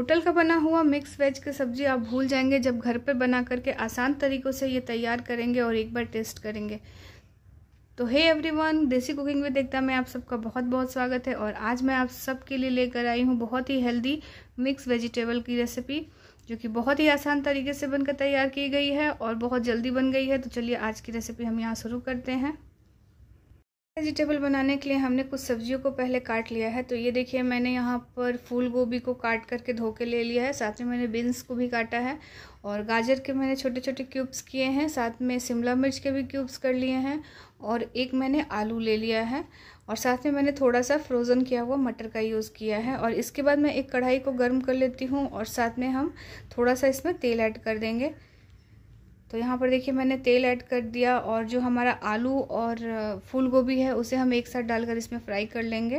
hotel का बना हुआ मिक्स वेज की सब्ज़ी आप भूल जाएंगे जब घर पर बना करके आसान तरीक़ों से ये तैयार करेंगे और एक बार टेस्ट करेंगे तो hey everyone Desi cooking with Ekta में आप सबका बहुत बहुत स्वागत है और आज मैं आप सबके लिए लेकर आई हूँ बहुत ही हेल्दी मिक्स वेजिटेबल की रेसिपी जो कि बहुत ही आसान तरीके से बनकर तैयार की गई है और बहुत जल्दी बन गई है तो चलिए आज की रेसिपी हम यहाँ शुरू करते हैं वेजिटेबल बनाने के लिए हमने कुछ सब्जियों को पहले काट लिया है तो ये देखिए मैंने यहाँ पर फूल गोभी को काट करके धो के ले लिया है साथ में मैंने बीन्स को भी काटा है और गाजर के मैंने छोटे छोटे क्यूब्स किए हैं साथ में शिमला मिर्च के भी क्यूब्स कर लिए हैं और एक मैंने आलू ले लिया है और साथ में मैंने थोड़ा सा फ्रोज़न किया हुआ मटर का यूज़ किया है और इसके बाद मैं एक कढ़ाई को गर्म कर लेती हूँ और साथ में हम थोड़ा सा इसमें तेल ऐड कर देंगे तो यहाँ पर देखिए मैंने तेल ऐड कर दिया और जो हमारा आलू और फूल गोभी है उसे हम एक साथ डालकर इसमें फ्राई कर लेंगे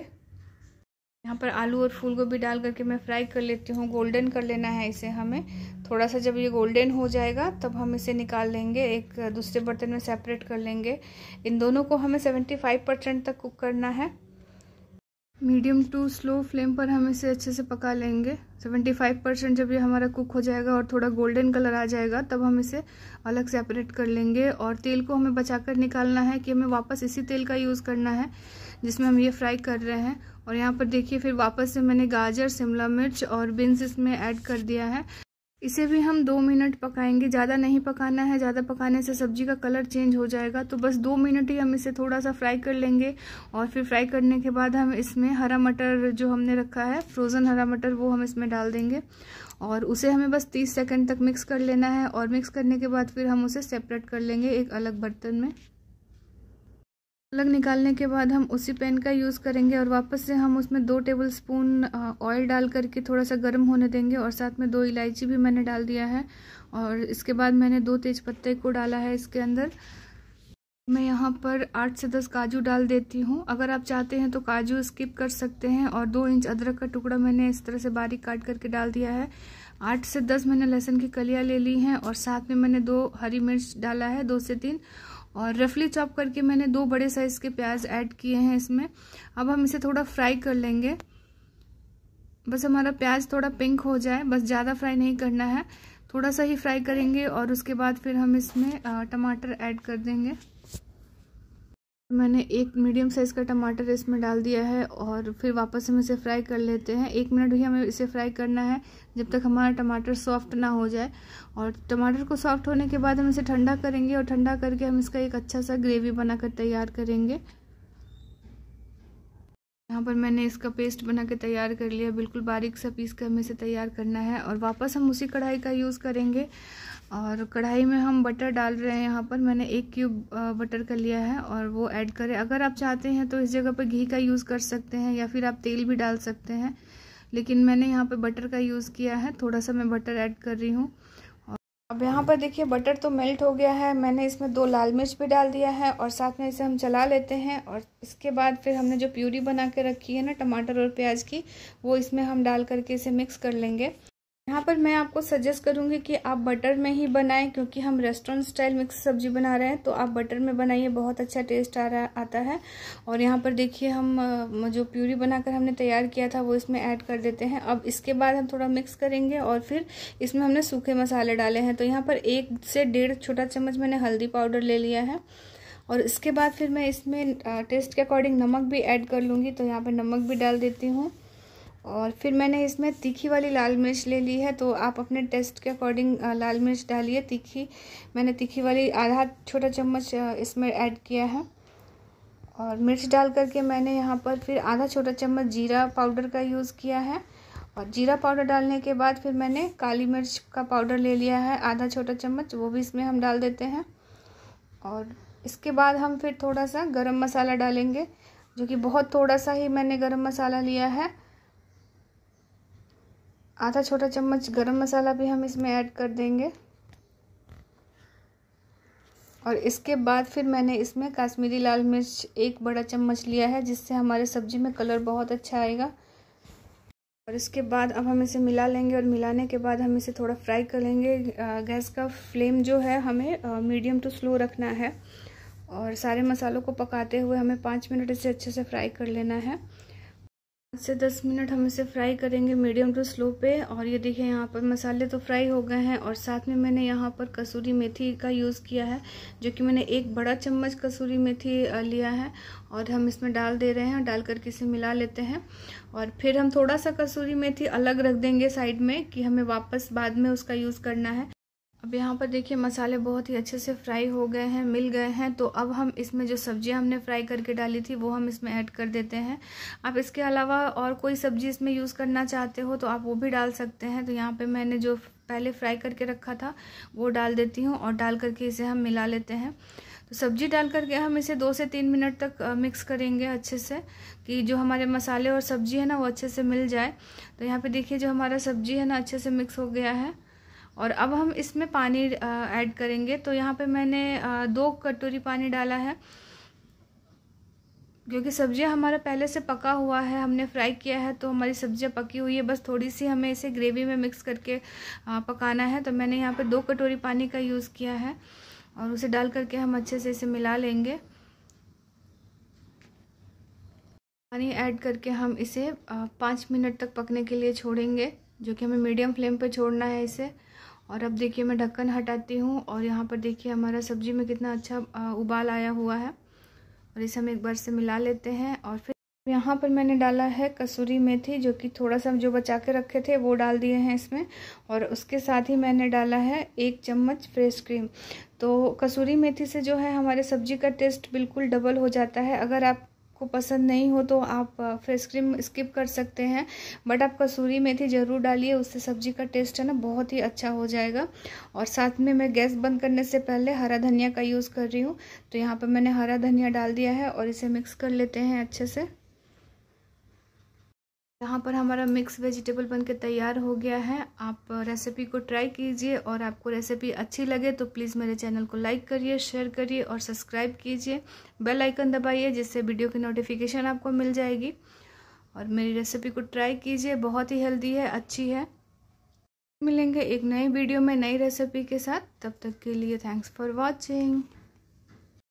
यहाँ पर आलू और फूल गोभी डाल करके मैं फ्राई कर लेती हूँ गोल्डन कर लेना है इसे हमें थोड़ा सा जब ये गोल्डन हो जाएगा तब हम इसे निकाल लेंगे एक दूसरे बर्तन में सेपरेट कर लेंगे इन दोनों को हमें सेवेंटी फाइव परसेंट तक कुक करना है मीडियम टू स्लो फ्लेम पर हम इसे अच्छे से पका लेंगे 75 परसेंट जब ये हमारा कुक हो जाएगा और थोड़ा गोल्डन कलर आ जाएगा तब हम इसे अलग सेपरेट कर लेंगे और तेल को हमें बचाकर निकालना है कि हमें वापस इसी तेल का यूज़ करना है जिसमें हम ये फ्राई कर रहे हैं और यहाँ पर देखिए फिर वापस से मैंने गाजर शिमला मिर्च और बीन्स इसमें ऐड कर दिया है इसे भी हम दो मिनट पकाएंगे ज़्यादा नहीं पकाना है ज़्यादा पकाने से सब्जी का कलर चेंज हो जाएगा तो बस दो मिनट ही हम इसे थोड़ा सा फ्राई कर लेंगे और फिर फ्राई करने के बाद हम इसमें हरा मटर जो हमने रखा है फ्रोज़न हरा मटर वो हम इसमें डाल देंगे और उसे हमें बस तीस सेकेंड तक मिक्स कर लेना है और मिक्स करने के बाद फिर हम उसे सेपरेट कर लेंगे एक अलग बर्तन में अलग निकालने के बाद हम उसी पैन का यूज़ करेंगे और वापस से हम उसमें दो टेबल स्पून ऑयल डाल करके थोड़ा सा गर्म होने देंगे और साथ में दो इलायची भी मैंने डाल दिया है और इसके बाद मैंने दो तेज़ पत्ते को डाला है इसके अंदर मैं यहाँ पर आठ से दस काजू डाल देती हूँ अगर आप चाहते हैं तो काजू स्किप कर सकते हैं और दो इंच अदरक का टुकड़ा मैंने इस तरह से बारीक काट करके डाल दिया है आठ से दस मैंने लहसुन की कलियाँ ले ली हैं और साथ में मैंने दो हरी मिर्च डाला है दो से तीन और रफली चॉप करके मैंने दो बड़े साइज़ के प्याज ऐड किए हैं इसमें अब हम इसे थोड़ा फ्राई कर लेंगे बस हमारा प्याज थोड़ा पिंक हो जाए बस ज़्यादा फ्राई नहीं करना है थोड़ा सा ही फ्राई करेंगे और उसके बाद फिर हम इसमें टमाटर ऐड कर देंगे मैंने एक मीडियम साइज़ का टमाटर इसमें डाल दिया है और फिर वापस हम इसे फ्राई कर लेते हैं एक मिनट भी हमें इसे फ्राई करना है जब तक हमारा टमाटर सॉफ्ट ना हो जाए और टमाटर को सॉफ्ट होने के बाद हम इसे ठंडा करेंगे और ठंडा करके हम इसका एक अच्छा सा ग्रेवी बनाकर तैयार करेंगे यहाँ पर मैंने इसका पेस्ट बना के तैयार कर लिया बिल्कुल बारीक सा पीस कर हमें इसे तैयार करना है और वापस हम उसी कढ़ाई का यूज़ करेंगे और कढ़ाई में हम बटर डाल रहे हैं यहाँ पर मैंने एक क्यूब बटर का लिया है और वो ऐड करें अगर आप चाहते हैं तो इस जगह पर घी का यूज़ कर सकते हैं या फिर आप तेल भी डाल सकते हैं लेकिन मैंने यहाँ पर बटर का यूज़ किया है थोड़ा सा मैं बटर ऐड कर रही हूँ अब यहाँ पर देखिए बटर तो मेल्ट हो गया है मैंने इसमें दो लाल मिर्च भी डाल दिया है और साथ में इसे हम चला लेते हैं और इसके बाद फिर हमने जो प्यूरी बना के रखी है ना टमाटर और प्याज की वो इसमें हम डाल करके इसे मिक्स कर लेंगे यहाँ पर मैं आपको सजेस्ट करूँगी कि आप बटर में ही बनाएं क्योंकि हम रेस्टोरेंट स्टाइल मिक्स सब्जी बना रहे हैं तो आप बटर में बनाइए बहुत अच्छा टेस्ट आ रहा आता है और यहाँ पर देखिए हम जो प्यूरी बनाकर हमने तैयार किया था वो इसमें ऐड कर देते हैं अब इसके बाद हम थोड़ा मिक्स करेंगे और फिर इसमें हमने सूखे मसाले डाले हैं तो यहाँ पर एक से डेढ़ छोटा चम्मच मैंने हल्दी पाउडर ले लिया है और इसके बाद फिर मैं इसमें टेस्ट के अकॉर्डिंग नमक भी ऐड कर लूँगी तो यहाँ पर नमक भी डाल देती हूँ और फिर मैंने इसमें तीखी वाली लाल मिर्च ले ली है तो आप अपने टेस्ट के अकॉर्डिंग लाल मिर्च डालिए तीखी मैंने तीखी वाली आधा छोटा चम्मच इसमें ऐड किया है और मिर्च डाल करके मैंने यहाँ पर फिर आधा छोटा चम्मच जीरा पाउडर का यूज़ किया है और जीरा पाउडर डालने के बाद फिर मैंने काली मिर्च का पाउडर ले लिया है आधा छोटा चम्मच वो भी इसमें हम डाल देते हैं और इसके बाद हम फिर थोड़ा सा गरम मसाला डालेंगे जो कि बहुत थोड़ा सा ही मैंने गरम मसाला लिया है आधा छोटा चम्मच गरम मसाला भी हम इसमें ऐड कर देंगे और इसके बाद फिर मैंने इसमें काश्मीरी लाल मिर्च एक बड़ा चम्मच लिया है जिससे हमारे सब्जी में कलर बहुत अच्छा आएगा और इसके बाद अब हम इसे मिला लेंगे और मिलाने के बाद हम इसे थोड़ा फ्राई कर लेंगे गैस का फ्लेम जो है हमें मीडियम टू स्लो रखना है और सारे मसालों को पकाते हुए हमें पाँच मिनट इसे अच्छे से फ्राई कर लेना है पाँच से दस मिनट हम इसे फ्राई करेंगे मीडियम टू स्लो पे और ये देखिए यहाँ पर मसाले तो फ्राई हो गए हैं और साथ में मैंने यहाँ पर कसूरी मेथी का यूज़ किया है जो कि मैंने एक बड़ा चम्मच कसूरी मेथी लिया है और हम इसमें डाल दे रहे हैं डाल करके इसे मिला लेते हैं और फिर हम थोड़ा सा कसूरी मेथी अलग रख देंगे साइड में कि हमें वापस बाद में उसका यूज़ करना है अब यहाँ पर देखिए मसाले बहुत ही अच्छे से फ्राई हो गए हैं मिल गए हैं तो अब हम इसमें जो सब्ज़ियाँ हमने फ्राई करके डाली थी वो हम इसमें ऐड कर देते हैं आप इसके अलावा और कोई सब्ज़ी इसमें यूज़ करना चाहते हो तो आप वो भी डाल सकते हैं तो यहाँ पे मैंने जो पहले फ्राई करके रखा था वो डाल देती हूँ और डाल करके इसे हम मिला लेते हैं तो सब्ज़ी डाल करके हम इसे दो से तीन मिनट तक मिक्स करेंगे अच्छे से कि जो हमारे मसाले और सब्ज़ी है ना वो अच्छे से मिल जाए तो यहाँ पर देखिए जो हमारा सब्ज़ी है ना अच्छे से मिक्स हो गया है और अब हम इसमें पानी ऐड करेंगे तो यहाँ पे मैंने दो कटोरी पानी डाला है क्योंकि सब्ज़ियाँ हमारा पहले से पका हुआ है हमने फ्राई किया है तो हमारी सब्जियाँ पकी हुई है बस थोड़ी सी हमें इसे ग्रेवी में मिक्स करके पकाना है तो मैंने यहाँ पे दो कटोरी पानी का यूज़ किया है और उसे डाल करके हम अच्छे से इसे मिला लेंगे पानी ऐड करके हम इसे पाँच मिनट तक पकने के लिए छोड़ेंगे जो कि हमें मीडियम फ्लेम पर छोड़ना है इसे और अब देखिए मैं ढक्कन हटाती हूँ और यहाँ पर देखिए हमारा सब्जी में कितना अच्छा उबाल आया हुआ है और इसे हम एक बार से मिला लेते हैं और फिर यहाँ पर मैंने डाला है कसूरी मेथी जो कि थोड़ा सा जो बचा के रखे थे वो डाल दिए हैं इसमें और उसके साथ ही मैंने डाला है एक चम्मच फ्रेश क्रीम तो कसूरी मेथी से जो है हमारे सब्जी का टेस्ट बिल्कुल डबल हो जाता है अगर आप आपको पसंद नहीं हो तो आप फेस क्रीम स्किप कर सकते हैं बट आप कसूरी मेथी ज़रूर डालिए उससे सब्जी का टेस्ट है ना बहुत ही अच्छा हो जाएगा और साथ में मैं गैस बंद करने से पहले हरा धनिया का यूज़ कर रही हूँ तो यहाँ पर मैंने हरा धनिया डाल दिया है और इसे मिक्स कर लेते हैं अच्छे से यहाँ पर हमारा मिक्स वेजिटेबल बनकर तैयार हो गया है आप रेसिपी को ट्राई कीजिए और आपको रेसिपी अच्छी लगे तो प्लीज़ मेरे चैनल को लाइक करिए शेयर करिए और सब्सक्राइब कीजिए बेल आइकन दबाइए जिससे वीडियो की नोटिफिकेशन आपको मिल जाएगी और मेरी रेसिपी को ट्राई कीजिए बहुत ही हेल्दी है अच्छी है मिलेंगे एक नई वीडियो में नई रेसिपी के साथ तब तक के लिए थैंक्स फॉर वॉचिंग